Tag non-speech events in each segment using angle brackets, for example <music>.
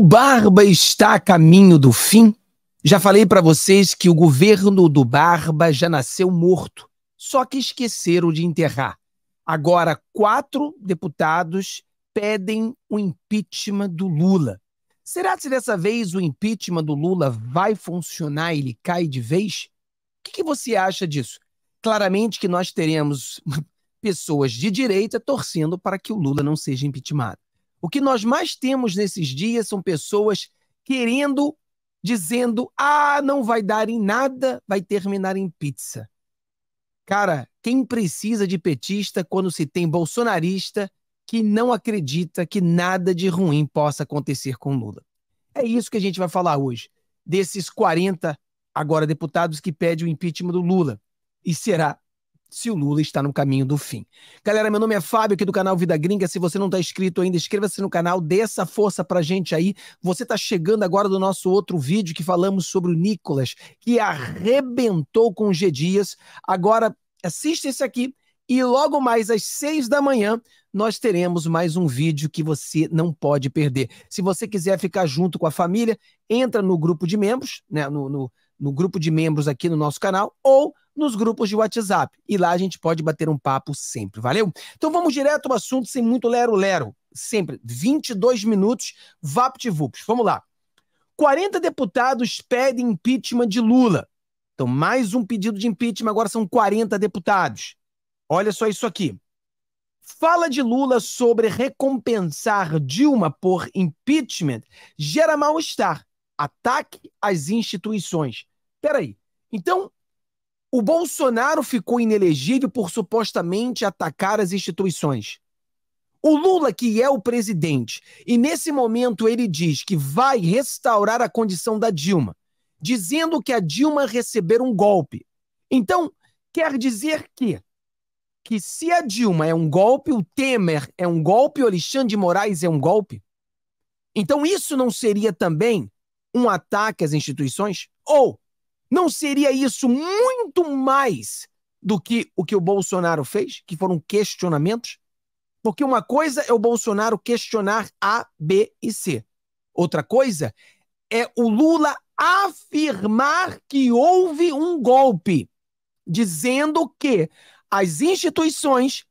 O Barba está a caminho do fim? Já falei para vocês que o governo do Barba já nasceu morto, só que esqueceram de enterrar. Agora, quatro deputados pedem o impeachment do Lula. Será que dessa vez o impeachment do Lula vai funcionar e ele cai de vez? O que, que você acha disso? Claramente que nós teremos <laughs> pessoas de direita torcendo para que o Lula não seja impeachmentado. O que nós mais temos nesses dias são pessoas querendo, dizendo: ah, não vai dar em nada, vai terminar em pizza. Cara, quem precisa de petista quando se tem bolsonarista que não acredita que nada de ruim possa acontecer com Lula? É isso que a gente vai falar hoje, desses 40 agora deputados que pedem o impeachment do Lula. E será se o Lula está no caminho do fim. Galera, meu nome é Fábio, aqui do canal Vida Gringa. Se você não está inscrito ainda, inscreva-se no canal, dê essa força pra gente aí. Você está chegando agora do nosso outro vídeo que falamos sobre o Nicolas, que arrebentou com o G Dias. Agora, assista esse aqui e logo mais às seis da manhã nós teremos mais um vídeo que você não pode perder. Se você quiser ficar junto com a família, entra no grupo de membros, né, no, no, no grupo de membros aqui no nosso canal, ou nos grupos de WhatsApp. E lá a gente pode bater um papo sempre, valeu? Então vamos direto ao assunto sem muito lero-lero. Sempre 22 minutos, VaptVups. Vamos lá. 40 deputados pedem impeachment de Lula. Então, mais um pedido de impeachment, agora são 40 deputados. Olha só isso aqui. Fala de Lula sobre recompensar Dilma por impeachment gera mal-estar. Ataque às instituições. Peraí. Então, o Bolsonaro ficou inelegível por supostamente atacar as instituições. O Lula, que é o presidente, e nesse momento ele diz que vai restaurar a condição da Dilma, dizendo que a Dilma receber um golpe. Então, quer dizer que que se a Dilma é um golpe, o Temer é um golpe, o Alexandre de Moraes é um golpe? Então isso não seria também um ataque às instituições? Ou não seria isso muito mais do que o que o Bolsonaro fez, que foram questionamentos? Porque uma coisa é o Bolsonaro questionar A, B e C. Outra coisa é o Lula afirmar que houve um golpe, dizendo que as instituições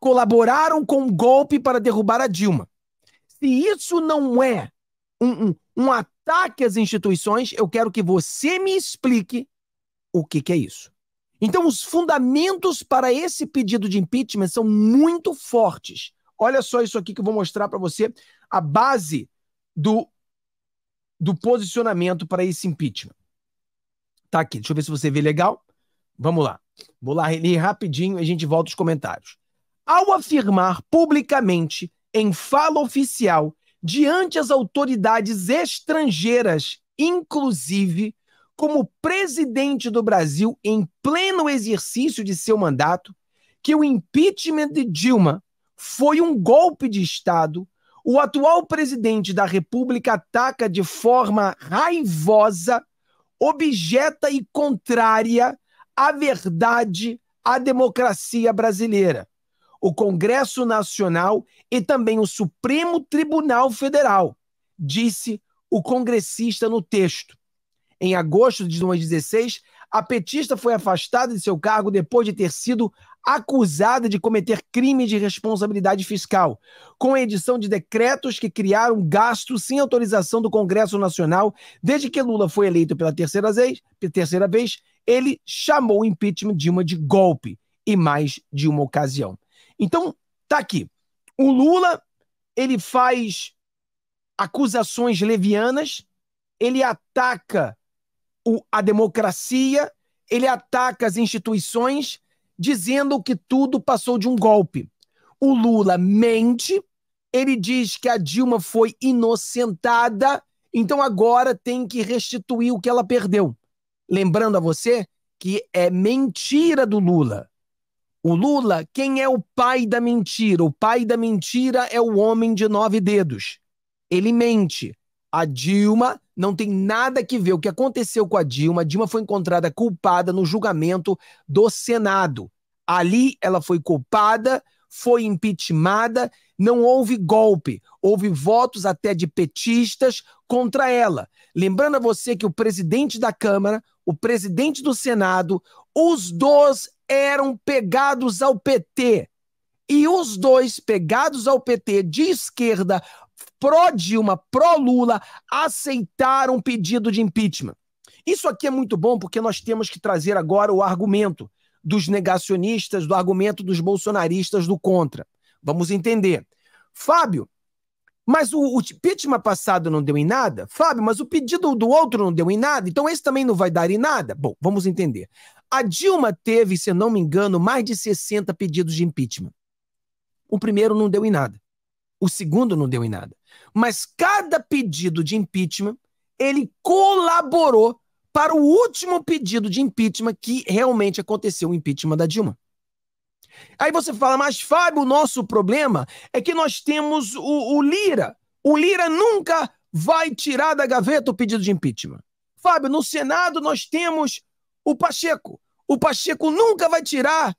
colaboraram com um golpe para derrubar a Dilma. Se isso não é um, um, um, ataque às instituições, eu quero que você me explique o que, que é isso. Então, os fundamentos para esse pedido de impeachment são muito fortes. Olha só isso aqui que eu vou mostrar para você, a base do, do posicionamento para esse impeachment. Tá aqui, deixa eu ver se você vê legal. Vamos lá. Vou lá ler rapidinho e a gente volta os comentários. Ao afirmar publicamente, em fala oficial, diante as autoridades estrangeiras, inclusive como presidente do Brasil em pleno exercício de seu mandato, que o impeachment de Dilma foi um golpe de Estado. O atual presidente da República ataca de forma raivosa, objeta e contrária à verdade, à democracia brasileira o Congresso Nacional e também o Supremo Tribunal Federal, disse o congressista no texto. Em agosto de 2016, a petista foi afastada de seu cargo depois de ter sido acusada de cometer crime de responsabilidade fiscal, com a edição de decretos que criaram gasto sem autorização do Congresso Nacional. Desde que Lula foi eleito pela terceira vez, terceira vez ele chamou o impeachment de uma de golpe, e mais de uma ocasião. Então, tá aqui. O Lula, ele faz acusações levianas, ele ataca o, a democracia, ele ataca as instituições, dizendo que tudo passou de um golpe. O Lula mente, ele diz que a Dilma foi inocentada, então agora tem que restituir o que ela perdeu. Lembrando a você que é mentira do Lula. O Lula, quem é o pai da mentira? O pai da mentira é o homem de nove dedos. Ele mente. A Dilma não tem nada que ver. O que aconteceu com a Dilma? A Dilma foi encontrada culpada no julgamento do Senado. Ali ela foi culpada, foi impeachmentada, não houve golpe, houve votos até de petistas contra ela. Lembrando a você que o presidente da Câmara, o presidente do Senado, os dois eram pegados ao PT. E os dois pegados ao PT de esquerda, pró-Dilma, pró-Lula, aceitaram pedido de impeachment. Isso aqui é muito bom porque nós temos que trazer agora o argumento dos negacionistas, do argumento dos bolsonaristas do contra. Vamos entender. Fábio, mas o, o impeachment passado não deu em nada? Fábio, mas o pedido do outro não deu em nada, então esse também não vai dar em nada? Bom, vamos entender. A Dilma teve, se não me engano, mais de 60 pedidos de impeachment. O primeiro não deu em nada. O segundo não deu em nada. Mas cada pedido de impeachment, ele colaborou para o último pedido de impeachment que realmente aconteceu o impeachment da Dilma. Aí você fala, mas Fábio, o nosso problema é que nós temos o, o Lira. O Lira nunca vai tirar da gaveta o pedido de impeachment. Fábio, no Senado nós temos o Pacheco. O Pacheco nunca vai tirar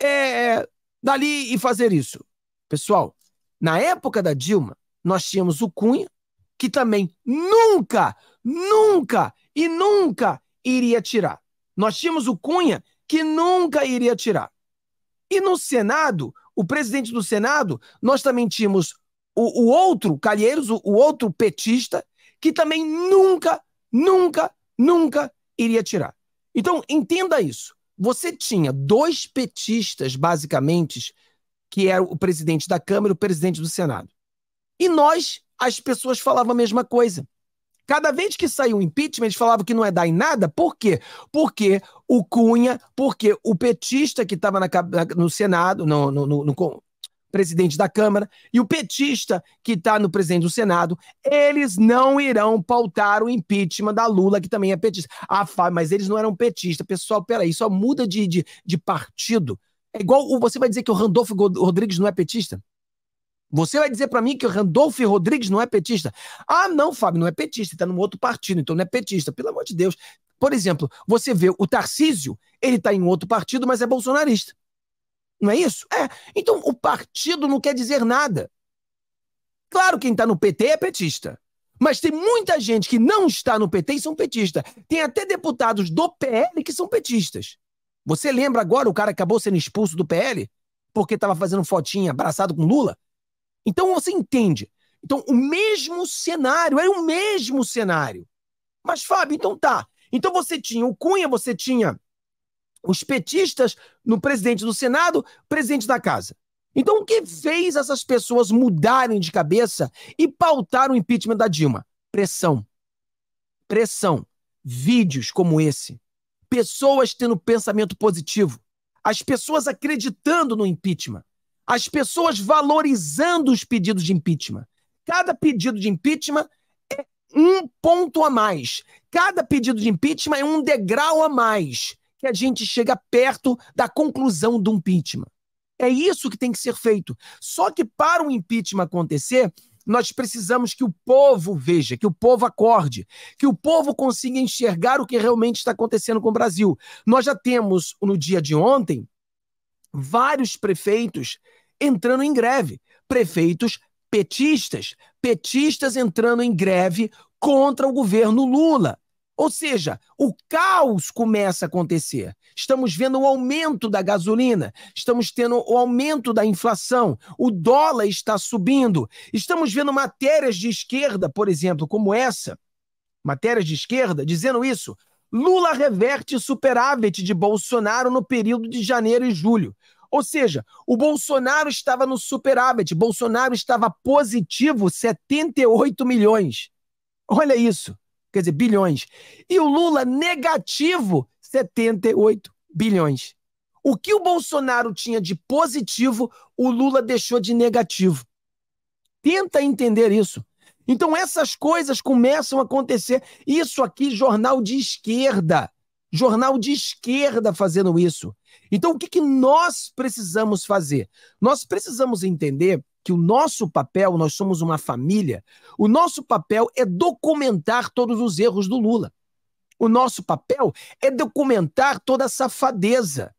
é, dali e fazer isso. Pessoal, na época da Dilma, nós tínhamos o Cunha, que também nunca, nunca e nunca iria tirar. Nós tínhamos o Cunha, que nunca iria tirar. E no Senado, o presidente do Senado, nós também tínhamos o, o outro, Calheiros, o, o outro petista, que também nunca, nunca, nunca iria tirar. Então, entenda isso. Você tinha dois petistas, basicamente, que era o presidente da Câmara e o presidente do Senado. E nós, as pessoas, falavam a mesma coisa. Cada vez que saiu o impeachment, falava falavam que não é dar em nada. Por quê? Porque o Cunha, porque o petista que estava no Senado, no, no, no, presidente da Câmara, e o petista que está no presidente do Senado, eles não irão pautar o impeachment da Lula, que também é petista. Ah, mas eles não eram petista. Pessoal, peraí, só é muda de, de, de partido. É igual você vai dizer que o Randolfo Rodrigues não é petista? Você vai dizer para mim que o Randolfo Rodrigues não é petista? Ah, não, Fábio, não é petista, está num outro partido, então não é petista. Pelo amor de Deus. Por exemplo, você vê o Tarcísio, ele está em outro partido, mas é bolsonarista. Não é isso? É. Então, o partido não quer dizer nada. Claro, quem está no PT é petista. Mas tem muita gente que não está no PT e são petistas. Tem até deputados do PL que são petistas. Você lembra agora o cara que acabou sendo expulso do PL porque estava fazendo fotinha abraçado com Lula? Então você entende. Então o mesmo cenário, é o mesmo cenário. Mas Fábio, então tá. Então você tinha o Cunha, você tinha os petistas no presidente do Senado, presidente da Casa. Então, o que fez essas pessoas mudarem de cabeça e pautar o impeachment da Dilma? Pressão. Pressão. Vídeos como esse. Pessoas tendo pensamento positivo. As pessoas acreditando no impeachment. As pessoas valorizando os pedidos de impeachment. Cada pedido de impeachment é um ponto a mais. Cada pedido de impeachment é um degrau a mais que a gente chega perto da conclusão do impeachment. É isso que tem que ser feito. Só que para o impeachment acontecer, nós precisamos que o povo veja, que o povo acorde, que o povo consiga enxergar o que realmente está acontecendo com o Brasil. Nós já temos, no dia de ontem, vários prefeitos entrando em greve, prefeitos petistas, petistas entrando em greve contra o governo Lula. Ou seja, o caos começa a acontecer. Estamos vendo o aumento da gasolina, estamos tendo o aumento da inflação, o dólar está subindo, estamos vendo matérias de esquerda, por exemplo, como essa, matérias de esquerda, dizendo isso. Lula reverte superávit de Bolsonaro no período de janeiro e julho. Ou seja, o Bolsonaro estava no superávit, Bolsonaro estava positivo 78 milhões. Olha isso quer dizer, bilhões. E o Lula negativo, 78 bilhões. O que o Bolsonaro tinha de positivo, o Lula deixou de negativo. Tenta entender isso. Então essas coisas começam a acontecer. Isso aqui, jornal de esquerda. Jornal de esquerda fazendo isso. Então o que, que nós precisamos fazer? Nós precisamos entender que o nosso papel, nós somos uma família, o nosso papel é documentar todos os erros do Lula. O nosso papel é documentar toda a safadeza.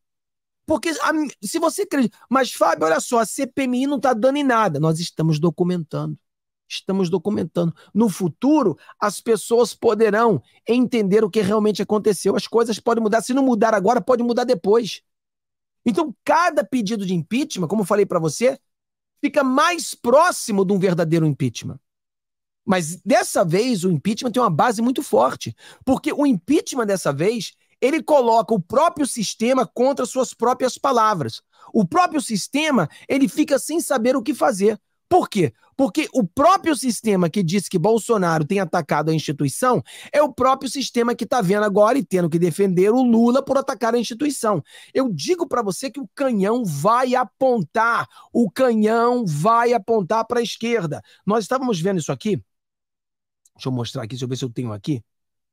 Porque a, se você crê, Mas, Fábio, olha só, a CPMI não está dando em nada. Nós estamos documentando. Estamos documentando. No futuro, as pessoas poderão entender o que realmente aconteceu. As coisas podem mudar. Se não mudar agora, pode mudar depois. Então, cada pedido de impeachment, como eu falei para você, fica mais próximo de um verdadeiro impeachment. Mas dessa vez o impeachment tem uma base muito forte, porque o impeachment dessa vez ele coloca o próprio sistema contra suas próprias palavras. O próprio sistema ele fica sem saber o que fazer. Por quê? Porque o próprio sistema que disse que Bolsonaro tem atacado a instituição é o próprio sistema que está vendo agora e tendo que defender o Lula por atacar a instituição. Eu digo para você que o canhão vai apontar, o canhão vai apontar para a esquerda. Nós estávamos vendo isso aqui. Deixa eu mostrar aqui, deixa eu ver se eu tenho aqui.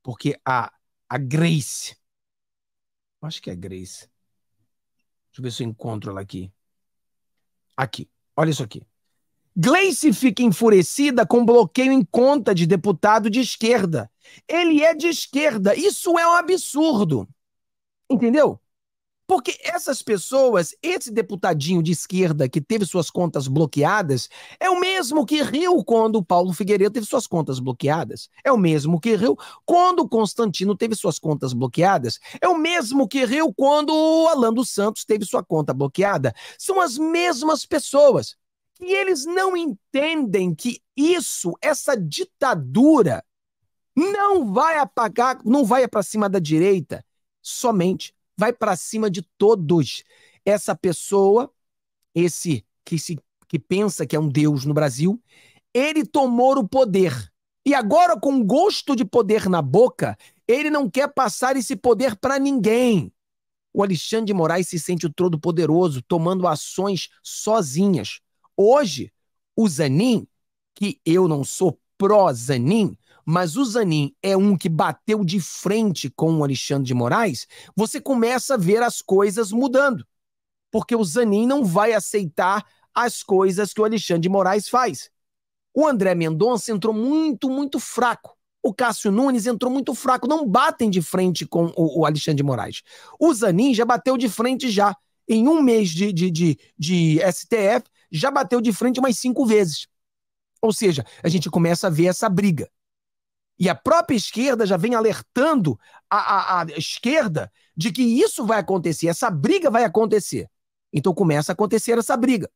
Porque a, a Grace, acho que é Grace. Deixa eu ver se eu encontro ela aqui. Aqui, olha isso aqui. Gleice fica enfurecida com bloqueio em conta de deputado de esquerda. Ele é de esquerda. Isso é um absurdo. Entendeu? Porque essas pessoas, esse deputadinho de esquerda que teve suas contas bloqueadas, é o mesmo que riu quando o Paulo Figueiredo teve suas contas bloqueadas. É o mesmo que riu quando o Constantino teve suas contas bloqueadas. É o mesmo que riu quando o Alan dos Santos teve sua conta bloqueada. São as mesmas pessoas que eles não entendem que isso, essa ditadura, não vai apagar, não vai para cima da direita somente, vai para cima de todos. Essa pessoa, esse que se que pensa que é um deus no Brasil, ele tomou o poder. E agora com gosto de poder na boca, ele não quer passar esse poder para ninguém. O Alexandre de Moraes se sente o todo poderoso, tomando ações sozinhas, Hoje, o Zanin, que eu não sou pró-Zanin, mas o Zanin é um que bateu de frente com o Alexandre de Moraes, você começa a ver as coisas mudando. Porque o Zanin não vai aceitar as coisas que o Alexandre de Moraes faz. O André Mendonça entrou muito, muito fraco. O Cássio Nunes entrou muito fraco. Não batem de frente com o, Alexandre de Moraes. O Zanin já bateu de frente já. Em um mês de, de, de, de STF, já bateu de frente umas cinco vezes. Ou seja, a gente começa a ver essa briga. E a própria esquerda já vem alertando a, a, a esquerda de que isso vai acontecer, essa briga vai acontecer. Então começa a acontecer essa briga.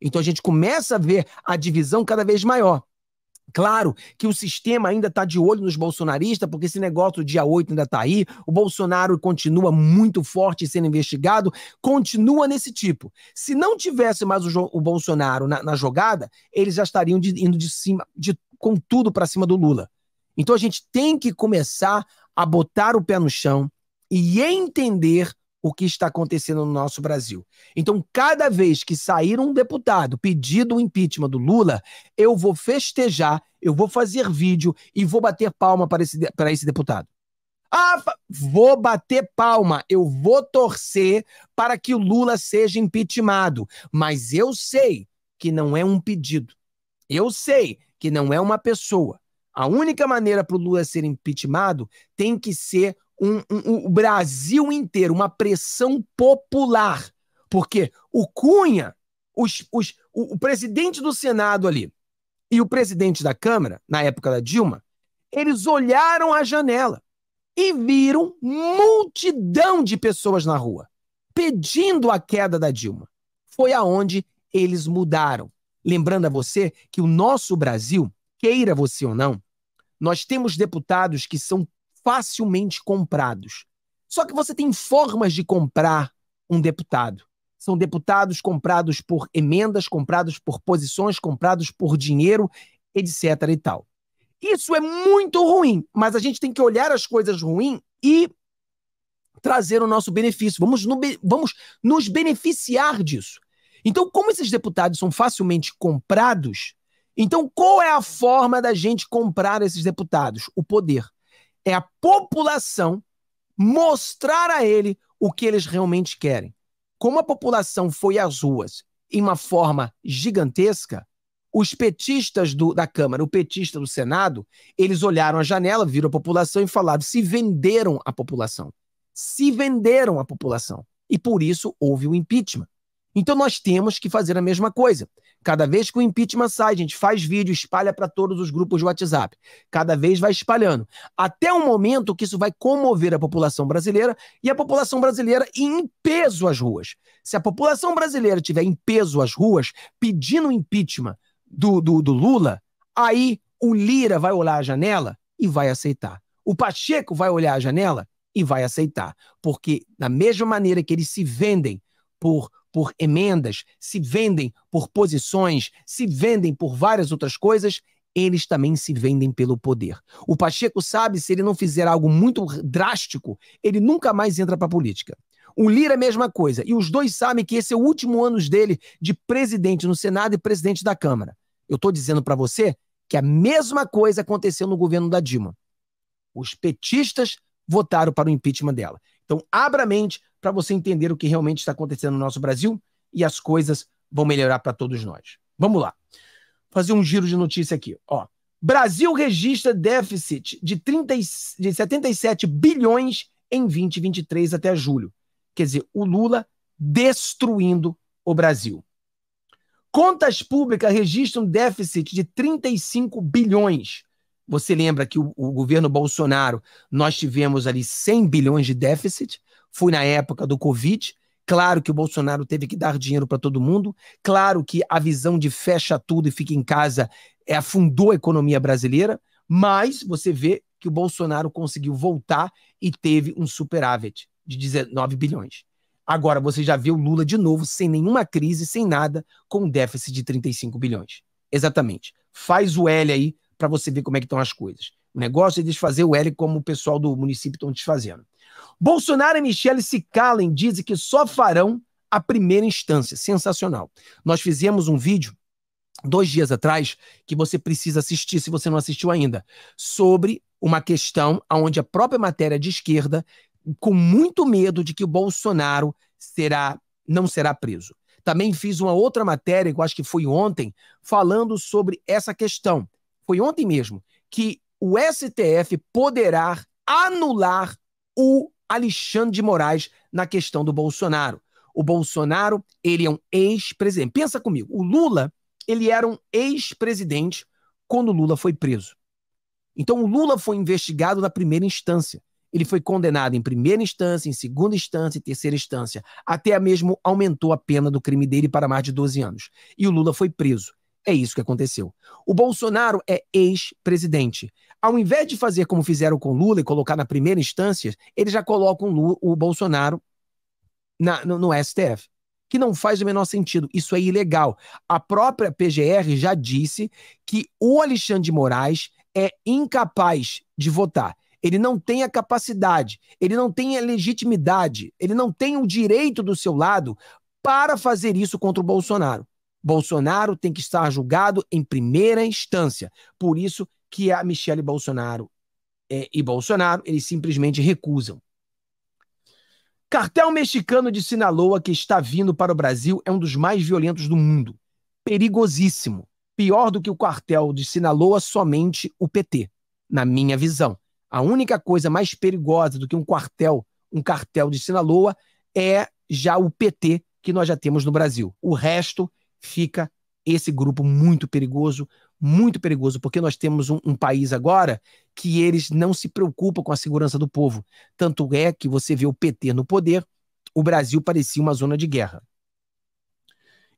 Então a gente começa a ver a divisão cada vez maior. Claro que o sistema ainda está de olho nos bolsonaristas, porque esse negócio do dia 8 ainda está aí. O Bolsonaro continua muito forte sendo investigado, continua nesse tipo. Se não tivesse mais o, o Bolsonaro na, na, jogada, eles já estariam de, indo de cima, de, com tudo para cima do Lula. Então a gente tem que começar a botar o pé no chão e entender o que está acontecendo no nosso Brasil. Então, cada vez que sair um deputado pedindo o impeachment do Lula, eu vou festejar, eu vou fazer vídeo e vou bater palma para esse, para esse deputado. Ah, vou bater palma, eu vou torcer para que o Lula seja impeachmentado, mas eu sei que não é um pedido. Eu sei que não é uma pessoa. A única maneira para o Lula ser impeachmentado tem que ser um, um, o Brasil inteiro, uma pressão popular, porque o Cunha, os, os, o, o presidente do Senado ali e o presidente da Câmara, na época da Dilma, eles olharam a janela e viram multidão de pessoas na rua pedindo a queda da Dilma. Foi aonde eles mudaram. Lembrando a você que o nosso Brasil, queira você ou não, nós temos deputados que são facilmente comprados. Só que você tem formas de comprar um deputado. São deputados comprados por emendas, comprados por posições, comprados por dinheiro, etc. e tal. Isso é muito ruim, mas a gente tem que olhar as coisas ruins e trazer o nosso benefício. Vamos, no, vamos nos beneficiar disso. Então, como esses deputados são facilmente comprados, então qual é a forma da gente comprar esses deputados? O poder é a população mostrar a ele o que eles realmente querem. Como a população foi às ruas em uma forma gigantesca, os petistas do, da Câmara, o petista do Senado, eles olharam a janela, viram a população e falaram: se venderam a população. Se venderam a população. E por isso houve o impeachment. Então nós temos que fazer a mesma coisa. Cada vez que o impeachment sai, a gente faz vídeo, espalha para todos os grupos de WhatsApp. Cada vez vai espalhando. Até o um momento que isso vai comover a população brasileira e a população brasileira ir em peso às ruas. Se a população brasileira tiver em peso às ruas, pedindo o impeachment do, do, do Lula, aí o Lira vai olhar a janela e vai aceitar. O Pacheco vai olhar a janela e vai aceitar. Porque, da mesma maneira que eles se vendem por por emendas, se vendem por posições, se vendem por várias outras coisas, eles também se vendem pelo poder. O Pacheco sabe se ele não fizer algo muito drástico, ele nunca mais entra para a política. O Lira é a mesma coisa. E os dois sabem que esse é o último ano dele de presidente no Senado e presidente da Câmara. Eu estou dizendo para você que a mesma coisa aconteceu no governo da Dilma. Os petistas votaram para o impeachment dela. Então, abra a mente, para você entender o que realmente está acontecendo no nosso Brasil e as coisas vão melhorar para todos nós. Vamos lá. Fazer um giro de notícia aqui. Ó, Brasil registra déficit de, 30, de 77 bilhões em 2023 até julho. Quer dizer, o Lula destruindo o Brasil. Contas públicas registram déficit de 35 bilhões. Você lembra que o, o governo Bolsonaro, nós tivemos ali 100 bilhões de déficit, Fui na época do Covid. Claro que o Bolsonaro teve que dar dinheiro para todo mundo. Claro que a visão de fecha tudo e fica em casa é, afundou a economia brasileira. Mas você vê que o Bolsonaro conseguiu voltar e teve um superávit de 19 bilhões. Agora você já vê o Lula de novo, sem nenhuma crise, sem nada, com um déficit de 35 bilhões. Exatamente. Faz o L aí para você ver como é que estão as coisas. O negócio é desfazer o L como o pessoal do município estão desfazendo. Bolsonaro e Michele se calem, dizem que só farão a primeira instância. Sensacional. Nós fizemos um vídeo dois dias atrás que você precisa assistir, se você não assistiu ainda, sobre uma questão onde a própria matéria de esquerda, com muito medo de que o Bolsonaro será, não será preso. Também fiz uma outra matéria, eu acho que foi ontem, falando sobre essa questão. Foi ontem mesmo que o STF poderá anular o Alexandre de Moraes na questão do Bolsonaro. O Bolsonaro, ele é um ex-presidente. Pensa comigo, o Lula, ele era um ex-presidente quando o Lula foi preso. Então o Lula foi investigado na primeira instância. Ele foi condenado em primeira instância, em segunda instância, em terceira instância. Até mesmo aumentou a pena do crime dele para mais de 12 anos. E o Lula foi preso. É isso que aconteceu. O Bolsonaro é ex-presidente. Ao invés de fazer como fizeram com Lula e colocar na primeira instância, eles já colocam o Bolsonaro na, no, no STF que não faz o menor sentido. Isso é ilegal. A própria PGR já disse que o Alexandre de Moraes é incapaz de votar. Ele não tem a capacidade, ele não tem a legitimidade, ele não tem o direito do seu lado para fazer isso contra o Bolsonaro. Bolsonaro tem que estar julgado em primeira instância. Por isso que a Michele Bolsonaro é, e Bolsonaro, eles simplesmente recusam. Cartel mexicano de Sinaloa que está vindo para o Brasil é um dos mais violentos do mundo. Perigosíssimo. Pior do que o quartel de Sinaloa, somente o PT, na minha visão. A única coisa mais perigosa do que um quartel, um cartel de Sinaloa, é já o PT que nós já temos no Brasil. O resto fica esse grupo muito perigoso, muito perigoso, porque nós temos um, um, país agora que eles não se preocupam com a segurança do povo. Tanto é que você vê o PT no poder, o Brasil parecia uma zona de guerra.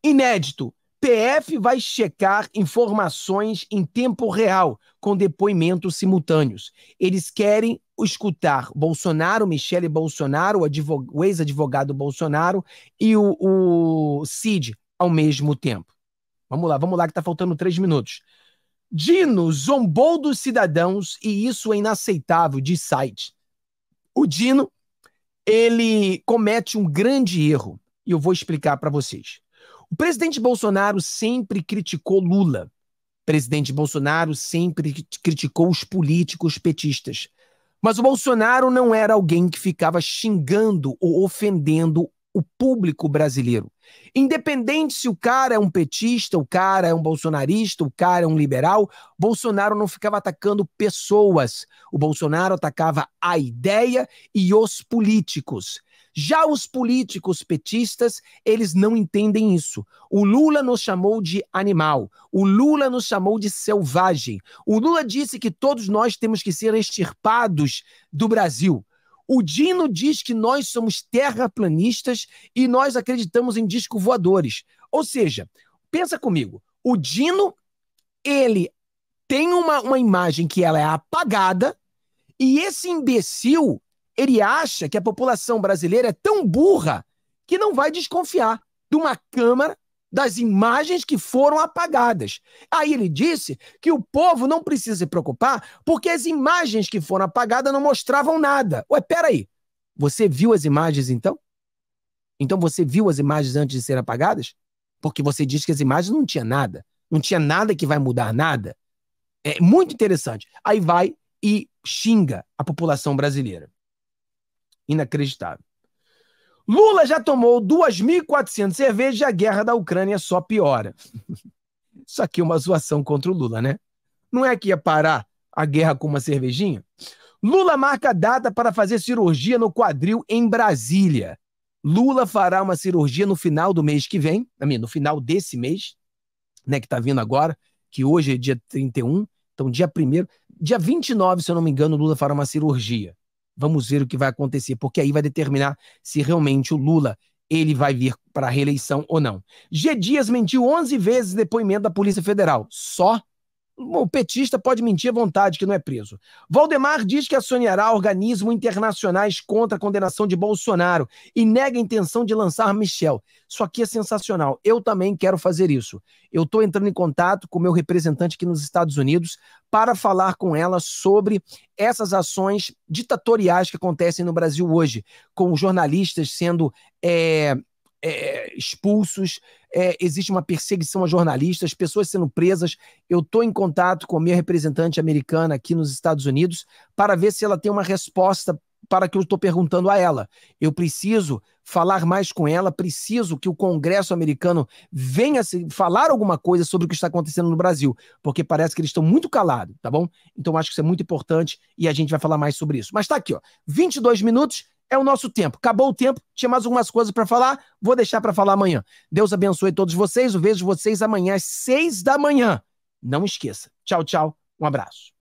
Inédito. PF vai checar informações em tempo real, com depoimentos simultâneos. Eles querem escutar Bolsonaro, Michele Bolsonaro, o, o ex-advogado Bolsonaro e o, o Cid, ao mesmo tempo. Vamos lá, vamos lá, que está faltando três minutos. Dino zombou dos cidadãos e isso é inaceitável, diz site. O Dino, ele comete um grande erro e eu vou explicar para vocês. O presidente Bolsonaro sempre criticou Lula. O presidente Bolsonaro sempre criticou os políticos petistas. Mas o Bolsonaro não era alguém que ficava xingando ou ofendendo o público brasileiro. Independente se o cara é um petista, o cara é um bolsonarista, o cara é um liberal, Bolsonaro não ficava atacando pessoas. O Bolsonaro atacava a ideia e os políticos. Já os políticos petistas, eles não entendem isso. O Lula nos chamou de animal, o Lula nos chamou de selvagem. O Lula disse que todos nós temos que ser extirpados do Brasil. O Dino diz que nós somos terraplanistas e nós acreditamos em disco voadores. Ou seja, pensa comigo, o Dino, ele tem uma, uma imagem que ela é apagada e esse imbecil, ele acha que a população brasileira é tão burra que não vai desconfiar de uma Câmara das imagens que foram apagadas. Aí ele disse que o povo não precisa se preocupar porque as imagens que foram apagadas não mostravam nada. Ué, peraí. Você viu as imagens então? Então você viu as imagens antes de serem apagadas? Porque você disse que as imagens não tinha nada. Não tinha nada que vai mudar nada. É muito interessante. Aí vai e xinga a população brasileira. Inacreditável. Lula já tomou 2.400 cervejas e a guerra da Ucrânia só piora. Isso aqui é uma zoação contra o Lula, né? Não é que ia parar a guerra com uma cervejinha? Lula marca data para fazer cirurgia no quadril em Brasília. Lula fará uma cirurgia no final do mês que vem, no final desse mês, né, que está vindo agora, que hoje é dia 31, então dia 1 dia 29, se eu não me engano, Lula fará uma cirurgia. Vamos ver o que vai acontecer, porque aí vai determinar se realmente o Lula ele vai vir para a reeleição ou não. G. Dias mentiu 11 vezes depoimento da Polícia Federal. Só o petista pode mentir à vontade que não é preso. Valdemar diz que acionará organismos internacionais contra a condenação de Bolsonaro e nega a intenção de lançar Michel. Isso aqui é sensacional. Eu também quero fazer isso. Eu estou entrando em contato com meu representante aqui nos Estados Unidos para falar com ela sobre essas ações ditatoriais que acontecem no Brasil hoje, com jornalistas sendo é, é, expulsos, é, existe uma perseguição a jornalistas, pessoas sendo presas. Eu estou em contato com a minha representante americana aqui nos Estados Unidos para ver se ela tem uma resposta para o que eu estou perguntando a ela. Eu preciso falar mais com ela, preciso que o Congresso americano venha falar alguma coisa sobre o que está acontecendo no Brasil, porque parece que eles estão muito calados, tá bom? Então acho que isso é muito importante e a gente vai falar mais sobre isso. Mas está aqui, ó, 22 minutos é o nosso tempo. Acabou o tempo, tinha mais algumas coisas para falar, vou deixar para falar amanhã. Deus abençoe todos vocês, eu vejo vocês amanhã às seis da manhã. Não esqueça. Tchau, tchau, um abraço.